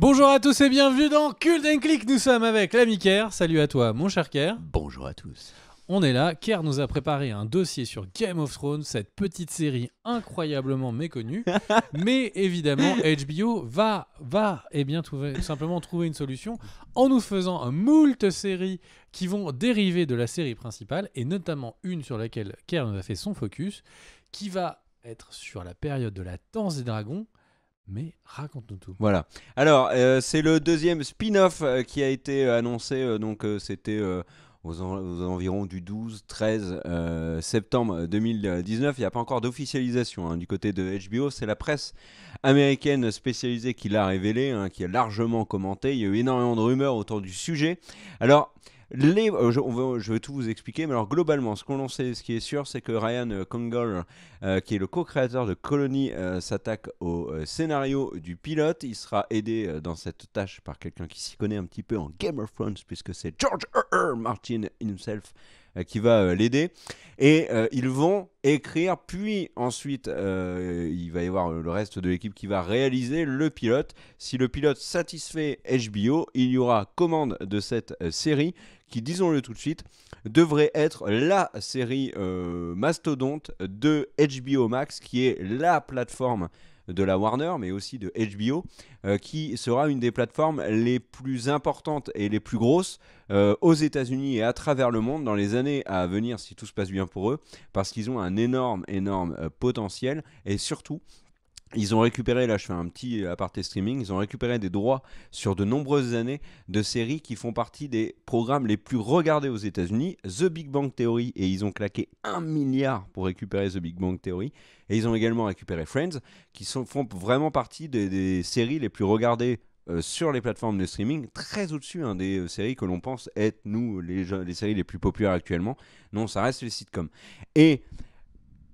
Bonjour à tous et bienvenue dans Cult Click. Nous sommes avec l'ami Kerr. Salut à toi, mon cher Kerr. Bonjour à tous. On est là. Kerr nous a préparé un dossier sur Game of Thrones, cette petite série incroyablement méconnue. mais évidemment, HBO va, va, et eh bien trouver simplement trouver une solution en nous faisant un moult séries qui vont dériver de la série principale et notamment une sur laquelle Kerr nous a fait son focus, qui va être sur la période de la Danse des Dragons mais raconte-nous tout. Voilà. Alors, euh, c'est le deuxième spin-off euh, qui a été euh, annoncé. donc, c'était aux, environs du 12-13 septembre 2019. Il n'y a pas encore d'officialisation hein, du côté de HBO. C'est la presse américaine spécialisée qui l'a révélé, hein, qui a largement commenté. Il y a eu énormément de rumeurs autour du sujet. Alors. Euh, je, vais tout vous expliquer, mais alors globalement, ce qu'on sait, ce qui est sûr, c'est que Ryan Congol, euh, qui est le co-créateur de Colony, euh, s'attaque au scénario du pilote. Il sera aidé dans cette tâche par quelqu'un qui s'y connaît un petit peu en Game of puisque c'est George Martin himself. Euh, qui va euh, l'aider. Et euh, ils vont écrire, puis ensuite il va y avoir le reste de l'équipe qui va réaliser le pilote. Si le pilote satisfait HBO, il y aura commande de cette série qui, disons-le tout de suite, devrait être la série mastodonte de HBO Max, qui est la plateforme de la Warner, mais aussi de HBO, euh, qui sera une des plateformes les plus importantes et les plus grosses euh, aux États-Unis et à travers le monde dans les années à venir, si tout se passe bien pour eux, parce qu'ils ont un énorme, énorme euh, potentiel, et surtout, ils ont récupéré, là je fais un petit aparté streaming, ils ont récupéré des droits sur de nombreuses années de séries qui font partie des programmes les plus regardés aux États-Unis, The Big Bang Theory, et ils ont claqué un milliard pour récupérer The Big Bang Theory, et ils ont également récupéré Friends, qui sont, font vraiment partie des, séries les plus regardées euh, sur les plateformes de streaming, très au-dessus hein, des euh, séries que l'on pense être, nous, les, les, séries les plus populaires actuellement. Non, ça reste les sitcoms. Et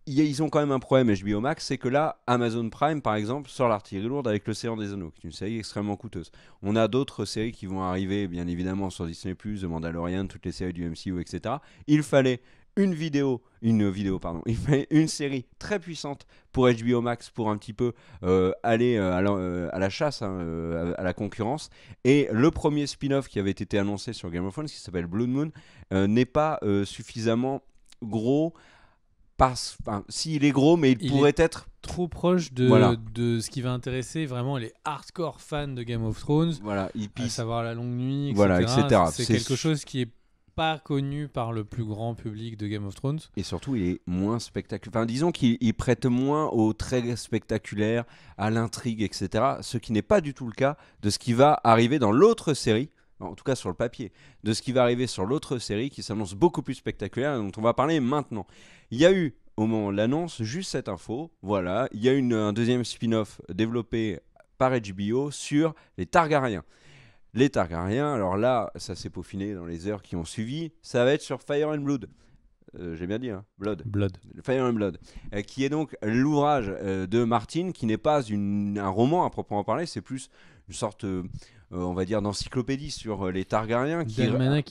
ils ont quand même un problème HBO Max, c'est que là, Amazon Prime, par exemple, sort l'artillerie lourde avec le Seigneur des Anneaux, qui est une série extrêmement coûteuse. On a d'autres séries qui vont arriver, bien évidemment, sur Disney+, The Mandalorian, toutes les séries du MCU, etc. Il fallait une vidéo, une vidéo, pardon, il fallait une série très puissante pour HBO Max pour un petit peu euh, aller euh, euh, à, la, chasse, hein, à, à, la concurrence. Et le premier spin-off qui avait été annoncé sur Game of Thrones, qui s'appelle Blood Moon, n'est pas suffisamment gros parce enfin, s'il est gros mais il, pourrait être trop proche de, de ce qui va intéresser vraiment les hardcore fans de Game of Thrones voilà il à savoir la longue nuit etc. voilà etc c'est quelque chose qui est pas connu par le plus grand public de Game of Thrones. Et surtout, il est moins spectaculaire. Enfin, disons qu'il prête moins au très spectaculaire, à l'intrigue, etc. Ce qui n'est pas du tout le cas de ce qui va arriver dans l'autre série, en tout cas sur le papier, de ce qui va arriver sur l'autre série qui s'annonce beaucoup plus spectaculaire dont on va parler maintenant. Il y a eu, au moment de l'annonce, juste cette info, voilà, il y a eu un deuxième spin-off développé par HBO sur les Targaryens. Les Targaryens, alors là, ça s'est peaufiné dans les heures qui ont suivi, ça va être sur Fire and Blood. Euh, j'ai bien dit, hein, Blood. Blood. Fire and Blood, euh, qui est donc l'ouvrage euh, de Martin, qui n'est pas un roman à proprement parler, c'est plus une sorte euh, on va dire, d'encyclopédie sur euh, les Targaryens. Qui,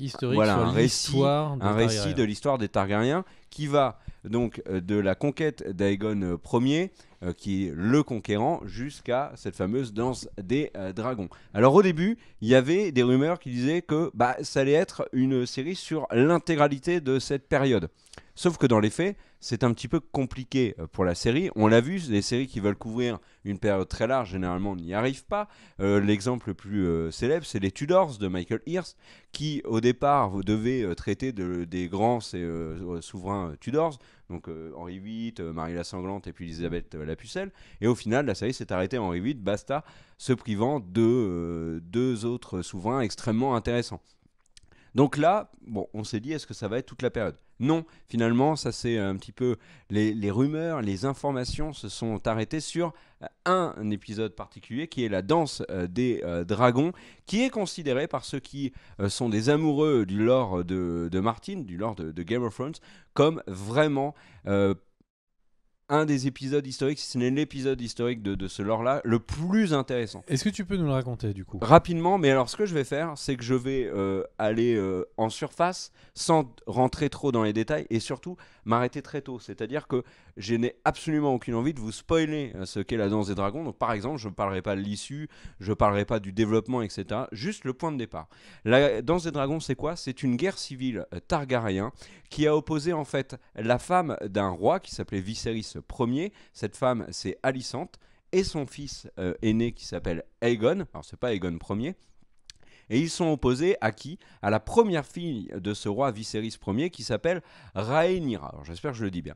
historique voilà, un récit, récit de l'histoire des Targaryens qui va donc euh, de la conquête d'Aegon Ier, qui est le conquérant, jusqu'à cette fameuse danse des dragons. Alors au début, il y avait des rumeurs qui disaient que bah, ça allait être une série sur l'intégralité de cette période. Sauf que dans les faits, c'est un petit peu compliqué euh, pour la série. On l'a vu, les séries qui veulent couvrir une période très large, généralement, n'y arrivent pas. Euh, l'exemple le plus euh, célèbre, c'est les Tudors de Michael Hirst, qui au départ vous devez traiter de, des grands souverains Tudors, donc Henri VIII, Marie la Sanglante et puis Elisabeth la Pucelle. Et au final, la série s'est arrêtée Henri VIII, basta, se privant de deux autres souverains extrêmement intéressants. Donc là, bon, on s'est dit, est-ce que ça va être toute la période non, finalement, ça c'est un petit peu les, rumeurs, les informations se sont arrêtées sur euh, un épisode particulier qui est la danse euh, des euh, dragons, qui est considéré par ceux qui sont des amoureux du lore de, Martin, du lore de, Game of Thrones, comme vraiment un des épisodes historiques, si ce n'est l'épisode historique de, ce lore-là, le plus intéressant. Est-ce que tu peux nous le raconter du coup Rapidement, mais alors ce que je vais faire, c'est que je vais euh, aller euh, en surface sans rentrer trop dans les détails et surtout m'arrêter très tôt. C'est-à-dire que je n'ai absolument aucune envie de vous spoiler euh, ce qu'est la danse des dragons. Donc, par exemple, je ne parlerai pas de l'issue, je ne parlerai pas du développement, etc. Juste le point de départ. La danse des dragons, c'est quoi C'est une guerre civile euh, targaryen qui a opposé en fait la femme d'un roi qui s'appelait Viserys Ier. Cette femme, c'est Alicente et son fils euh, aîné qui s'appelle Aegon. Alors c'est pas Aegon Ier, et ils sont opposés à qui À la première fille de ce roi Viserys Ier qui s'appelle Rhaenyra. Alors j'espère que je le dis bien.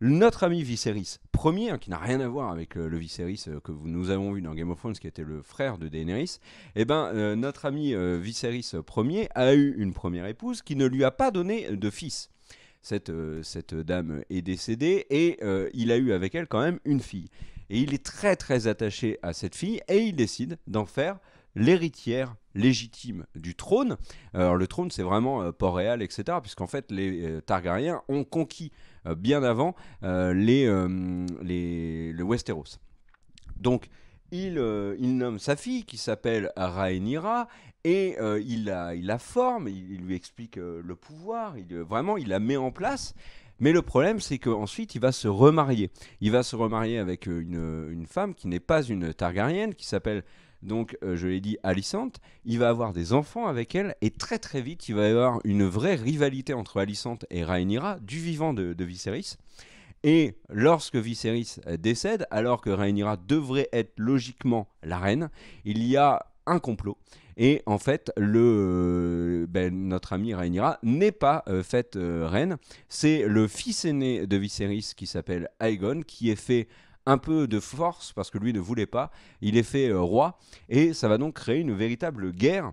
Notre ami Viserys Ier, hein, qui n'a rien à voir avec euh, le, Viserys euh, que nous avons vu dans Game of Thrones, qui était le frère de Daenerys, eh ben, euh, notre ami Viserys Ier a eu une première épouse qui ne lui a pas donné de fils. Cette, cette dame est décédée et il a eu avec elle quand même une fille. Et il est très très attaché à cette fille et il décide d'en faire l'héritière légitime du trône. Alors le trône, c'est vraiment euh, Port-Réal, etc. Puisqu'en fait, les euh, Targaryens ont conquis euh, bien avant les, les, le Westeros. Donc, il, nomme sa fille qui s'appelle Rhaenyra et il, la, il la forme, il, lui explique le pouvoir, il, vraiment, il la met en place. Mais le problème, c'est qu'ensuite, il va se remarier. Il va se remarier avec une, une femme qui n'est pas une Targaryenne, qui s'appelle donc euh, je l'ai dit, Alicent, il va avoir des enfants avec elle, et très très vite, il va y avoir une vraie rivalité entre Alicent et Rhaenyra, du vivant de, Viserys. Et lorsque Viserys décède, alors que Rhaenyra devrait être logiquement la reine, il y a un complot. Et en fait, le, ben, notre amie Rhaenyra n'est pas euh, faite euh, reine. C'est le fils aîné de Viserys qui s'appelle Aegon qui est fait un peu de force parce que lui ne voulait pas. Il est fait euh, roi et ça va donc créer une véritable guerre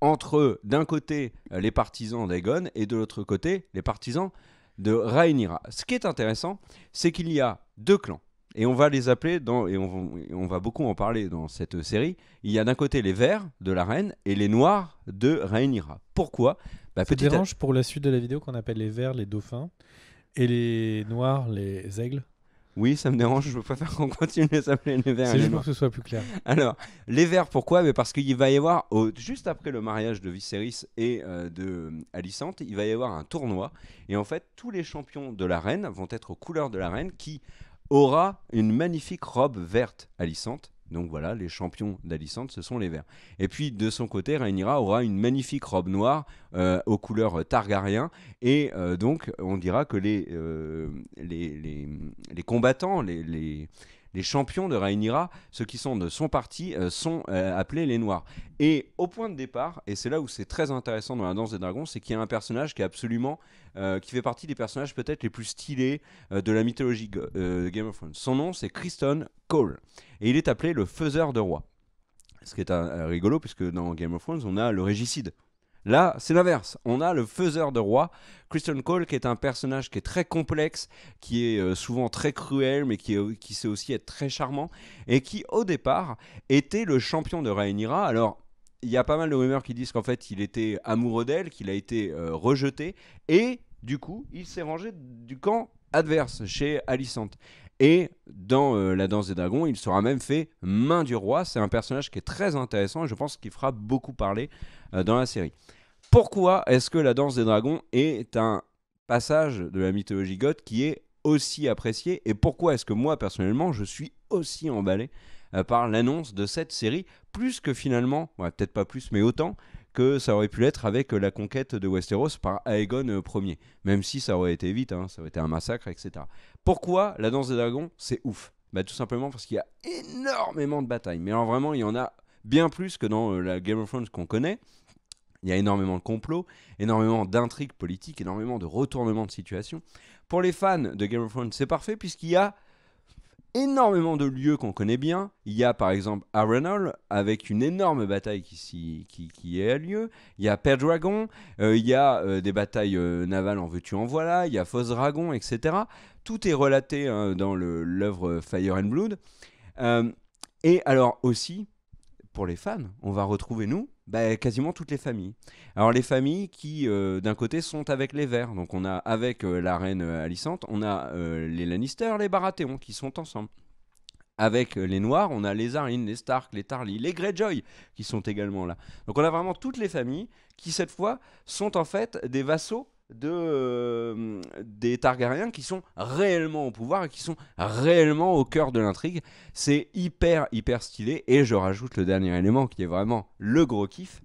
entre d'un côté euh, les partisans d'Aegon et de l'autre côté les partisans de Rhaenyra. Ce qui est intéressant, c'est qu'il y a deux clans et on va les appeler dans et on, va beaucoup en parler dans cette série. Il y a d'un côté les verts de la reine et les noirs de Rhaenyra. Pourquoi bah, Ça dérange pour la suite de la vidéo qu'on appelle les verts les dauphins et les noirs les aigles. Oui, ça me dérange, je préfère qu'on continue à s'appeler les Verts. C'est juste pour que ce soit plus clair. Alors, les Verts, pourquoi Mais Parce qu'il va y avoir, juste après le mariage de Viserys et euh, de euh, Alicente, il va y avoir un tournoi. Et en fait, tous les champions de la reine vont être aux couleurs de la reine qui aura une magnifique robe verte, Alicente, donc voilà, les champions d'Alicente, ce sont les verts. Et puis de son côté, Rhaenyra aura une magnifique robe noire euh, aux couleurs Targaryen. Et euh, donc on dira que les, euh, les, les, les, combattants, les, les les champions de Rhaenyra, ceux qui sont de son parti euh, sont euh, appelés les Noirs. Et au point de départ, et c'est là où c'est très intéressant dans la danse des dragons, c'est qu'il y a un personnage qui est absolument, euh, qui fait partie des personnages peut-être les plus stylés de la mythologie de Game of Thrones. Son nom c'est Criston Cole, et il est appelé le faiseur de rois. Ce qui est un, rigolo, puisque dans Game of Thrones, on a le régicide. Là, c'est l'inverse. On a le faiseur de roi, Christian Cole, qui est un personnage qui est très complexe, qui est euh, souvent très cruel, mais qui, sait aussi être très charmant, et qui, au départ, était le champion de Rhaenyra. Alors, il y a pas mal de rumeurs qui disent qu'en fait, il était amoureux d'elle, qu'il a été euh, rejeté, et du coup, il s'est rangé du camp adverse chez Alicente. Et dans euh, La Danse des Dragons, il sera même fait Main du Roi. C'est un personnage qui est très intéressant et je pense qu'il fera beaucoup parler euh, dans la série. Pourquoi est-ce que La Danse des Dragons est un passage de la mythologie goth qui est aussi apprécié et pourquoi est-ce que moi personnellement je suis aussi emballé euh, par l'annonce de cette série plus que finalement, peut-être pas plus mais autant, que ça aurait pu l'être avec la conquête de Westeros par Aegon euh, Ier, même si ça aurait été vite, hein, ça aurait été un massacre, etc. Pourquoi la danse des dragons, c'est ouf bah, Tout simplement parce qu'il y a énormément de batailles, mais vraiment, il y en a bien plus que dans euh, la Game of Thrones qu'on connaît. Il y a énormément de complots, énormément d'intrigues politiques, énormément de retournements de situation. Pour les fans de Game of Thrones, c'est parfait puisqu'il y a énormément de lieux qu'on connaît bien. Il y a par exemple Arenal avec une énorme bataille qui, qui, qui est lieu. Il y a Perdragon, euh, il y a euh, des batailles euh, navales en veux-tu en voilà, il y a dragon etc. Tout est relaté hein, dans l'œuvre Fire and Blood. et alors aussi, pour les fans, on va retrouver, nous, bah, quasiment toutes les familles. Alors les familles qui, euh, d'un côté, sont avec les Verts. Donc on a avec euh, la reine euh, Alicente, on a les Lannister, les Baratheon qui sont ensemble. Avec les Noirs, on a les Arryn, les Stark, les Tarly, les Greyjoy qui sont également là. Donc on a vraiment toutes les familles qui, cette fois, sont en fait des vassaux de, euh, des Targaryens qui sont réellement au pouvoir et qui sont réellement au cœur de l'intrigue. C'est hyper, hyper stylé. Et je rajoute le dernier élément qui est vraiment le gros kiff.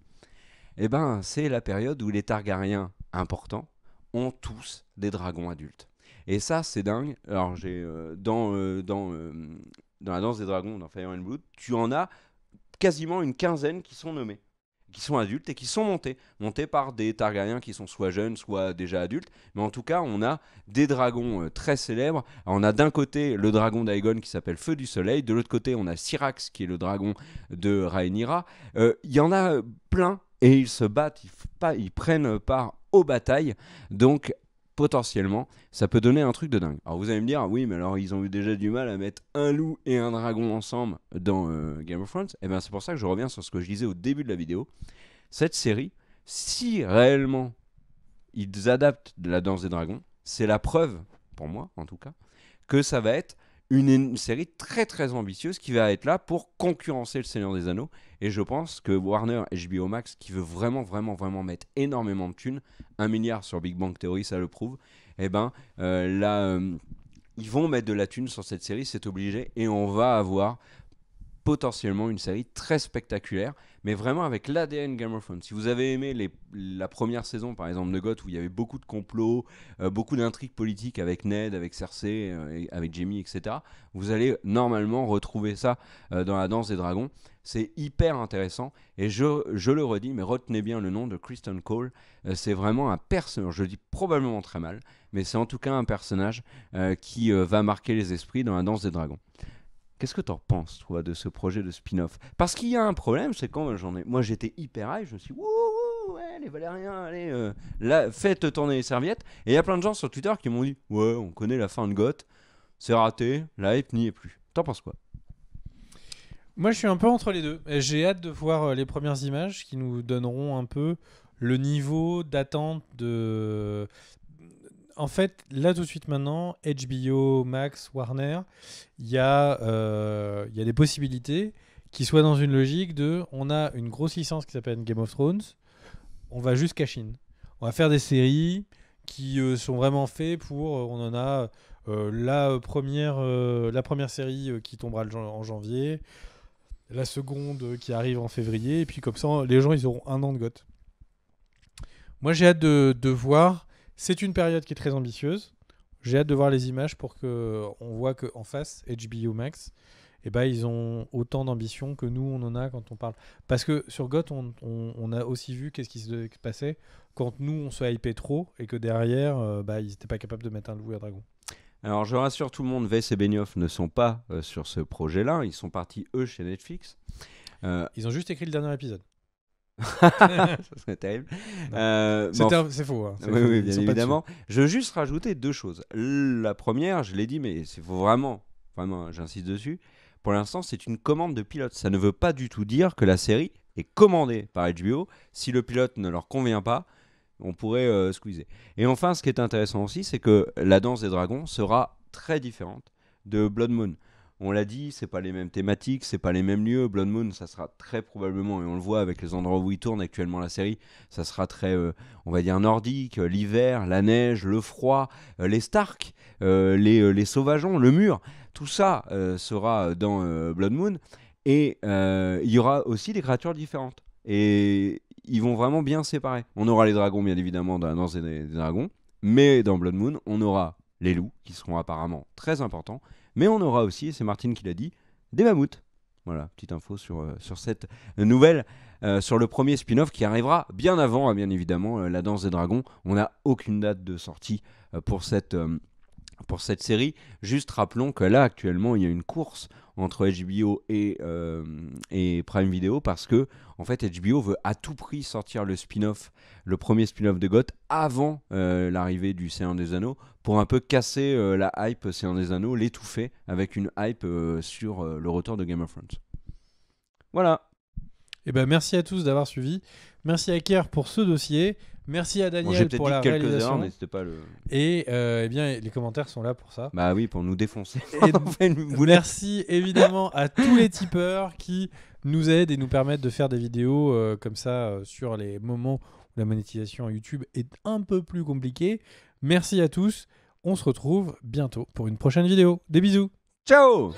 Et eh ben, c'est la période où les Targaryens importants ont tous des dragons adultes. Et ça, c'est dingue. Alors, j'ai euh, dans, euh, dans, dans la danse des dragons, dans Fire and Blood, tu en as quasiment une quinzaine qui sont nommés qui sont adultes et qui sont montés. Montés par des Targaryens qui sont soit jeunes, soit déjà adultes. Mais en tout cas, on a des dragons euh, très célèbres. on a d'un côté le dragon d'Aegon qui s'appelle Feu du Soleil. De l'autre côté, on a Syrax qui est le dragon de Rhaenyra. Il euh, y en a plein et ils se battent, ils, ils prennent part aux batailles. Donc potentiellement, ça peut donner un truc de dingue. Alors vous allez me dire, oui, mais alors ils ont eu déjà du mal à mettre un loup et un dragon ensemble dans euh, Game of Thrones. Et eh bien c'est pour ça que je reviens sur ce que je disais au début de la vidéo. Cette série, si réellement ils adaptent de la danse des dragons, c'est la preuve, pour moi en tout cas, que ça va être une, série très très ambitieuse qui va être là pour concurrencer le Seigneur des Anneaux. Et je pense que Warner et HBO Max, qui veut vraiment vraiment vraiment mettre énormément de thunes, un milliard sur Big Bang Theory, ça le prouve, et eh ben euh, là, euh, ils vont mettre de la thune sur cette série, c'est obligé, et on va avoir potentiellement une série très spectaculaire, mais vraiment avec l'ADN Game of Thrones. Si vous avez aimé les, la première saison, par exemple, de Goth, où il y avait beaucoup de complots, euh, beaucoup d'intrigues politiques avec Ned, avec Cersei, euh, avec Jamie, etc., vous allez normalement retrouver ça euh, dans La Danse des Dragons. C'est hyper intéressant, et je, je, le redis, mais retenez bien le nom de Kristen Cole. c'est vraiment un personnage, je le dis probablement très mal, mais c'est en tout cas un personnage qui va marquer les esprits dans La Danse des Dragons. Qu'est-ce que tu en penses, toi, de ce projet de spin-off Parce qu'il y a un problème, c'est quand j'en ai... moi j'étais hyper hype, je me suis dit, wouh, ouais, les Valériens, allez, euh, tourner les serviettes. Et il y a plein de gens sur Twitter qui m'ont dit, ouais, on connaît la fin de Goth, c'est raté, la hype n'y est plus. T'en penses quoi Moi, je suis un peu entre les deux. J'ai hâte de voir euh, les premières images qui nous donneront un peu le niveau d'attente de en fait, là tout de suite maintenant, HBO, Max, Warner, euh, il y, a, des possibilités qui soient dans une logique de on a une grosse licence qui s'appelle Game of Thrones, on va jusqu'à Chine. On va faire des séries qui euh, sont vraiment faites pour. Euh, on en a la, première, la première série qui tombera en janvier, la seconde qui arrive en février, et puis comme ça, les gens ils auront un an de goth. Moi j'ai hâte de, de voir c'est une période qui est très ambitieuse. J'ai hâte de voir les images pour que on voit qu'en face, HBO Max, eh ben, ils ont autant d'ambition que nous, on en a quand on parle. Parce que sur GOT, on, a aussi vu qu'est-ce qui se passait quand nous, on se hypait trop et que derrière, euh, bah, ils n'étaient pas capables de mettre un loup et dragon. Alors, je rassure tout le monde, Vess et Benioff ne sont pas euh, sur ce projet-là. Ils sont partis, eux, chez Netflix. Euh, ils ont juste écrit le dernier épisode ça serait terrible. Euh, c'est faux. Hein, oui, évidemment. Je veux juste rajouter deux choses. La première, je l'ai dit, mais c'est vraiment, vraiment, j'insiste dessus. Pour l'instant, c'est une commande de pilote. Ça ne veut pas du tout dire que la série est commandée par HBO. Si le pilote ne leur convient pas, on pourrait euh, squeezer. Et enfin, ce qui est intéressant aussi, c'est que la danse des dragons sera très différente de Blood Moon. On l'a dit, c'est pas les mêmes thématiques, c'est pas les mêmes lieux. Blood Moon, ça sera très probablement, et on le voit avec les endroits où il tourne actuellement la série, ça sera très, euh, on va dire, nordique, euh, l'hiver, la neige, le froid, euh, les Stark, les, les, sauvageons, le mur. Tout ça sera dans Blood Moon. Et il y aura aussi des créatures différentes. Et ils vont vraiment bien séparer. On aura les dragons, bien évidemment, dans Danse des Dragons. Mais dans Blood Moon, on aura les loups, qui seront apparemment très importants mais on aura aussi, c'est Martine qui l'a dit, des mammouths. Voilà, petite info sur, euh, sur cette nouvelle, euh, sur le premier spin-off qui arrivera bien avant, hein, bien évidemment, euh, La danse des dragons. On n'a aucune date de sortie pour cette pour cette série. Juste rappelons que là, actuellement, il y a une course entre HBO et, euh, et Prime Video parce que, en fait, HBO veut à tout prix sortir le spin-off, le premier spin-off de Goth avant euh, l'arrivée du Seigneur des Anneaux pour un peu casser euh, la hype Seigneur des Anneaux, l'étouffer avec une hype sur le retour de Game of Thrones. Voilà. Eh ben, merci à tous d'avoir suivi. Merci à Kier pour ce dossier. Merci à Daniel pour la réalisation. pas Et euh, eh bien, les commentaires sont là pour ça. Bah oui, pour nous défoncer. Et merci évidemment à tous les tipeurs qui nous aident et nous permettent de faire des vidéos euh, comme ça euh, sur les moments où la monétisation YouTube est un peu plus compliquée. Merci à tous. On se retrouve bientôt pour une prochaine vidéo. Des bisous. Ciao.